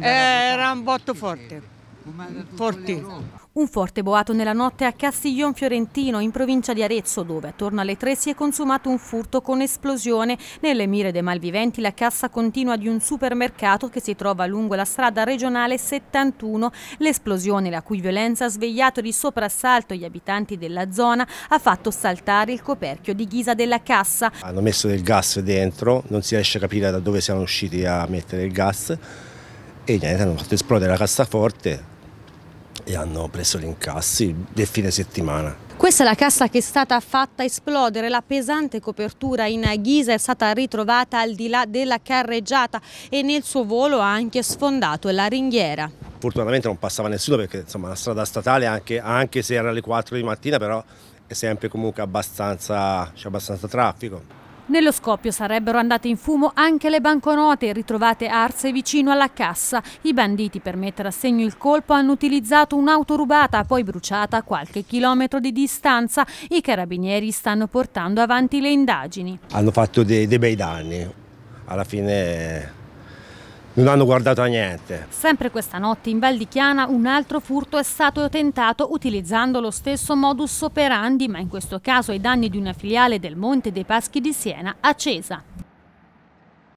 Era un botto forte, forte. Un forte boato nella notte a Castiglion Fiorentino, in provincia di Arezzo, dove attorno alle tre si è consumato un furto con esplosione. Nelle mire dei malviventi la cassa continua di un supermercato che si trova lungo la strada regionale 71. L'esplosione, la cui violenza ha svegliato di soprassalto gli abitanti della zona, ha fatto saltare il coperchio di ghisa della cassa. Hanno messo del gas dentro, non si riesce a capire da dove siano usciti a mettere il gas e gli hanno fatto esplodere la cassaforte e hanno preso gli incassi del fine settimana. Questa è la cassa che è stata fatta esplodere, la pesante copertura in ghisa è stata ritrovata al di là della carreggiata e nel suo volo ha anche sfondato la ringhiera. Fortunatamente non passava nessuno perché insomma, la strada statale anche, anche se era alle 4 di mattina però è sempre comunque abbastanza, c'è abbastanza traffico. Nello scoppio sarebbero andate in fumo anche le banconote ritrovate arse vicino alla cassa. I banditi per mettere a segno il colpo hanno utilizzato un'auto rubata poi bruciata a qualche chilometro di distanza. I carabinieri stanno portando avanti le indagini. Hanno fatto dei, dei bei danni. Alla fine non hanno guardato a niente. Sempre questa notte in Val di Chiana un altro furto è stato tentato utilizzando lo stesso modus operandi, ma in questo caso ai danni di una filiale del Monte dei Paschi di Siena, accesa.